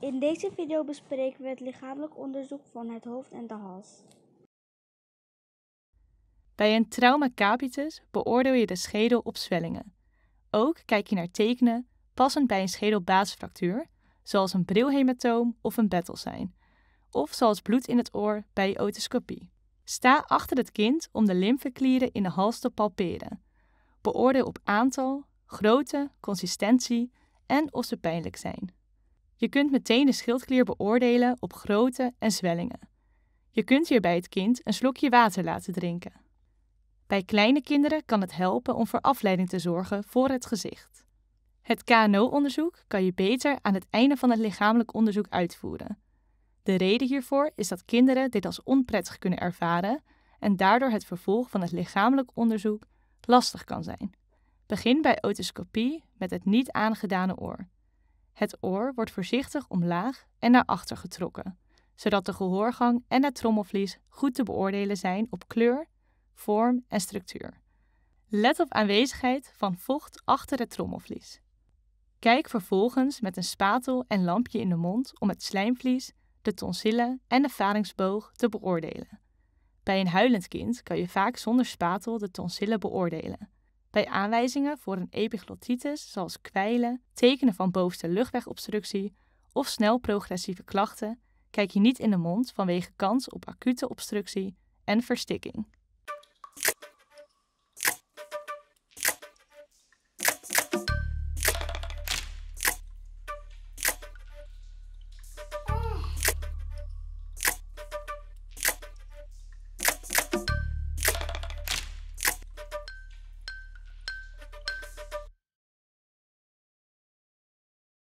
In deze video bespreken we het lichamelijk onderzoek van het hoofd en de hals. Bij een trauma capitis beoordeel je de schedel op zwellingen. Ook kijk je naar tekenen passend bij een schedelbaasfractuur, zoals een brilhematoom of een bettelzijn, of zoals bloed in het oor bij otoscopie. Sta achter het kind om de lymfeklieren in de hals te palperen. Beoordeel op aantal, grootte, consistentie en of ze pijnlijk zijn. Je kunt meteen de schildklier beoordelen op grootte en zwellingen. Je kunt hierbij het kind een slokje water laten drinken. Bij kleine kinderen kan het helpen om voor afleiding te zorgen voor het gezicht. Het KNO-onderzoek kan je beter aan het einde van het lichamelijk onderzoek uitvoeren. De reden hiervoor is dat kinderen dit als onprettig kunnen ervaren en daardoor het vervolg van het lichamelijk onderzoek lastig kan zijn. Begin bij otoscopie met het niet aangedane oor. Het oor wordt voorzichtig omlaag en naar achter getrokken, zodat de gehoorgang en het trommelvlies goed te beoordelen zijn op kleur, vorm en structuur. Let op aanwezigheid van vocht achter het trommelvlies. Kijk vervolgens met een spatel en lampje in de mond om het slijmvlies, de tonsillen en de varingsboog te beoordelen. Bij een huilend kind kan je vaak zonder spatel de tonsillen beoordelen. Bij aanwijzingen voor een epiglottitis, zoals kwijlen, tekenen van bovenste luchtwegobstructie of snel progressieve klachten, kijk je niet in de mond vanwege kans op acute obstructie en verstikking.